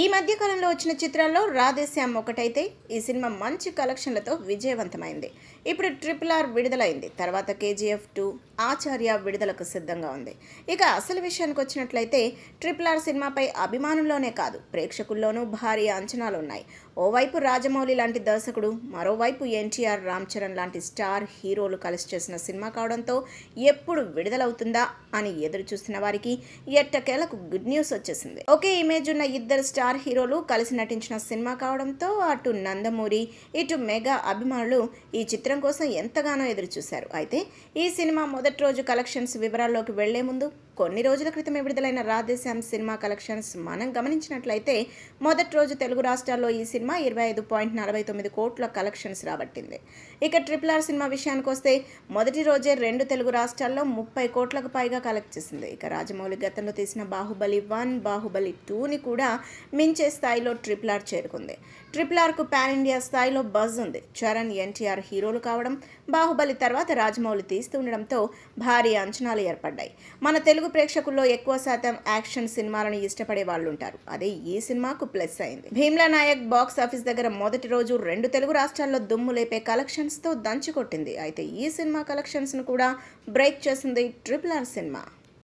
ఈ మధ్యకాలంలో వచ్చిన చిత్రాల్లో రాధేశ్యామ్ ఒకటైతే ఈ సినిమా మంచి కలెక్షన్లతో విజయవంతమైంది ఇప్పుడు ట్రిపుల్ ఆర్ విడుదలైంది తర్వాత కేజీఎఫ్ టూ ఆచార్య విడుదలకు సిద్ధంగా ఉంది ఇక అసలు విషయానికి వచ్చినట్లయితే ట్రిపుల్ ఆర్ సినిమాపై అభిమానుల్లోనే కాదు ప్రేక్షకుల్లోనూ భారీ అంచనాలు ఉన్నాయి ఓవైపు రాజమౌళి లాంటి దర్శకుడు మరోవైపు ఎన్టీఆర్ రామ్ చరణ్ లాంటి స్టార్ హీరోలు కలిసి చేసిన సినిమా కావడంతో ఎప్పుడు విడుదలవుతుందా అని ఎదురు చూస్తున్న వారికి ఎట్టకేలకు గుడ్ న్యూస్ వచ్చేసింది ఒకే ఇమేజ్ ఉన్న ఇద్దరు స్టార్ హీరోలు కలిసి నటించిన సినిమా కావడంతో అటు నందమూరి ఇటు మెగా అభిమానులు ఈ చిత్రం కోసం ఎంతగానో ఎదురుచూశారు అయితే ఈ సినిమా మొదటి రోజు కలెక్షన్స్ వివరాల్లోకి వెళ్లే ముందు కొన్ని రోజుల క్రితమే విడుదలైన రాధేశ్యామ్ సినిమా కలెక్షన్స్ మనం గమనించినట్లయితే మొదటి రోజు తెలుగు రాష్ట్రాల్లో ఈ సినిమా ఇరవై ఐదు పాయింట్ నలభై తొమ్మిది కోట్ల కలెక్షన్స్ రాబట్టింది ఇక ట్రిపుల్ ఆర్ సినిమా విషయానికి వస్తే మొదటి రోజే రెండు తెలుగు రాష్ట్రాల్లో ముప్పై కోట్లకు పైగా కలెక్ట్ చేసింది ఇక రాజమౌళి గతంలో తీసిన బాహుబలి వన్ బాహుబలి టూని కూడా మించే స్థాయిలో ట్రిపుల్ ఆర్ చేరుకుంది ట్రిపుల్ ఆర్కు పాన్ ఇండియా స్థాయిలో బజ్ ఉంది చరణ్ ఎన్టీఆర్ హీరోలు కావడం బాహుబలి తర్వాత రాజమౌళి తీస్తుండడంతో భారీ అంచనాలు ఏర్పడ్డాయి మన తెలుగు ప్రేక్షకుల్లో ఎక్కువ శాతం యాక్షన్ సినిమాలను ఇష్టపడే వాళ్ళు ఉంటారు అదే ఈ సినిమాకు ప్లస్ అయింది భీమ్లా నాయక్ బాక్స్ ఆఫీస్ దగ్గర మొదటి రోజు రెండు తెలుగు రాష్ట్రాల్లో దుమ్ము లేపే కలెక్షన్స్తో దంచుకొట్టింది అయితే ఈ సినిమా కలెక్షన్స్ను కూడా బ్రేక్ చేసింది ట్రిపుల్ ఆర్ సినిమా